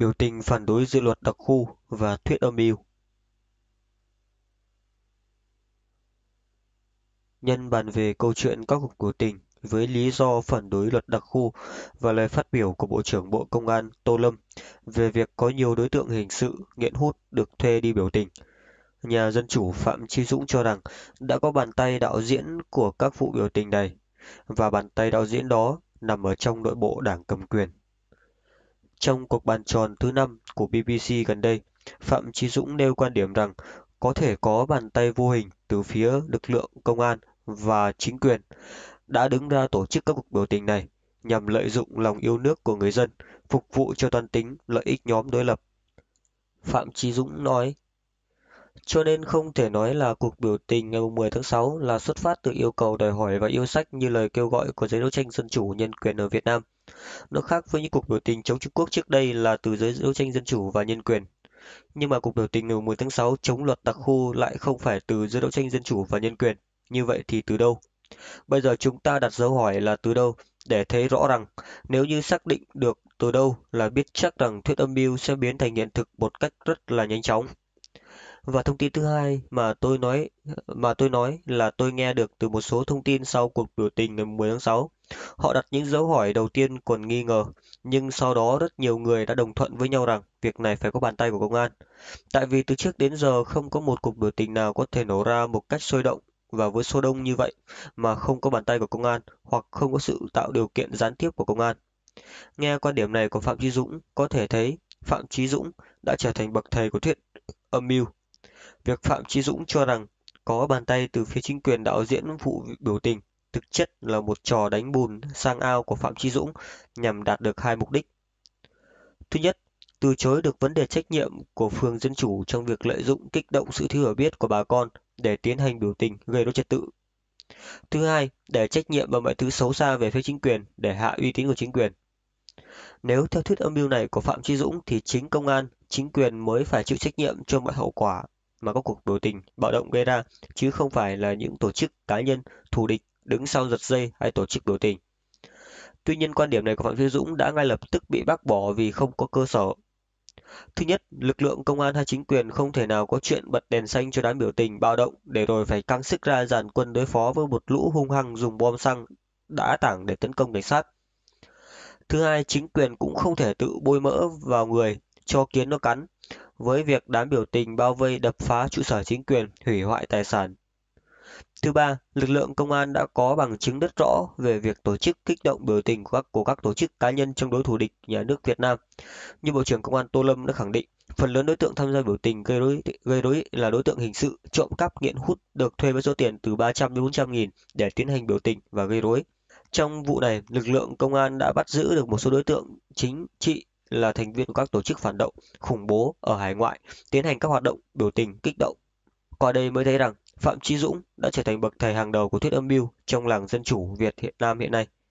biểu tình phản đối dự luật đặc khu và thuyết âm mưu nhân bàn về câu chuyện các cuộc biểu tình với lý do phản đối luật đặc khu và lời phát biểu của Bộ trưởng Bộ Công an Tô Lâm về việc có nhiều đối tượng hình sự nghiện hút được thuê đi biểu tình. Nhà Dân Chủ Phạm Chi Dũng cho rằng đã có bàn tay đạo diễn của các vụ biểu tình này và bàn tay đạo diễn đó nằm ở trong nội bộ đảng cầm quyền. Trong cuộc bàn tròn thứ năm của BBC gần đây, Phạm Chí Dũng nêu quan điểm rằng có thể có bàn tay vô hình từ phía lực lượng công an và chính quyền đã đứng ra tổ chức các cuộc biểu tình này nhằm lợi dụng lòng yêu nước của người dân, phục vụ cho toàn tính lợi ích nhóm đối lập. Phạm Chí Dũng nói, cho nên không thể nói là cuộc biểu tình ngày 10 tháng 6 là xuất phát từ yêu cầu đòi hỏi và yêu sách như lời kêu gọi của giới đấu tranh dân chủ nhân quyền ở Việt Nam – nó khác với những cuộc biểu tình chống trung quốc trước đây là từ giới đấu tranh dân chủ và nhân quyền nhưng mà cuộc biểu tình ngày 10 tháng 6 chống luật đặc khu lại không phải từ giới đấu tranh dân chủ và nhân quyền như vậy thì từ đâu bây giờ chúng ta đặt dấu hỏi là từ đâu để thấy rõ rằng nếu như xác định được từ đâu là biết chắc rằng thuyết âm mưu sẽ biến thành hiện thực một cách rất là nhanh chóng và thông tin thứ hai mà tôi nói mà tôi nói là tôi nghe được từ một số thông tin sau cuộc biểu tình ngày 10 tháng 6 họ đặt những dấu hỏi đầu tiên còn nghi ngờ nhưng sau đó rất nhiều người đã đồng thuận với nhau rằng việc này phải có bàn tay của công an tại vì từ trước đến giờ không có một cuộc biểu tình nào có thể nổ ra một cách sôi động và với số đông như vậy mà không có bàn tay của công an hoặc không có sự tạo điều kiện gián tiếp của công an nghe quan điểm này của phạm chí dũng có thể thấy phạm chí dũng đã trở thành bậc thầy của thuyết âm mưu việc phạm chí dũng cho rằng có bàn tay từ phía chính quyền đạo diễn vụ biểu tình thực chất là một trò đánh bùn sang ao của Phạm Chí Dũng nhằm đạt được hai mục đích. Thứ nhất, từ chối được vấn đề trách nhiệm của phường dân chủ trong việc lợi dụng kích động sự thiếu hiểu biết của bà con để tiến hành biểu tình gây rối trật tự. Thứ hai, để trách nhiệm và mọi thứ xấu xa về phía chính quyền để hạ uy tín của chính quyền. Nếu theo thuyết âm mưu này của Phạm Chí Dũng thì chính công an, chính quyền mới phải chịu trách nhiệm cho mọi hậu quả mà các cuộc biểu tình, bạo động gây ra, chứ không phải là những tổ chức cá nhân thù địch đứng sau giật dây hay tổ chức biểu tình. Tuy nhiên quan điểm này của Phạm Duy Dũng đã ngay lập tức bị bác bỏ vì không có cơ sở. Thứ nhất, lực lượng công an hay chính quyền không thể nào có chuyện bật đèn xanh cho đám biểu tình bạo động để rồi phải căng sức ra dàn quân đối phó với một lũ hung hăng dùng bom xăng đã tảng để tấn công cảnh sát. Thứ hai, chính quyền cũng không thể tự bôi mỡ vào người cho kiến nó cắn với việc đám biểu tình bao vây đập phá trụ sở chính quyền, hủy hoại tài sản, thứ ba lực lượng công an đã có bằng chứng rất rõ về việc tổ chức kích động biểu tình của các của các tổ chức cá nhân trong đối thủ địch nhà nước Việt Nam như bộ trưởng công an Tô Lâm đã khẳng định phần lớn đối tượng tham gia biểu tình gây rối gây rối là đối tượng hình sự trộm cắp nghiện hút được thuê với số tiền từ 300 đến 400 nghìn để tiến hành biểu tình và gây rối trong vụ này lực lượng công an đã bắt giữ được một số đối tượng chính trị là thành viên của các tổ chức phản động khủng bố ở hải ngoại tiến hành các hoạt động biểu tình kích động qua đây mới thấy rằng phạm chí dũng đã trở thành bậc thầy hàng đầu của thuyết âm mưu trong làng dân chủ việt nam hiện nay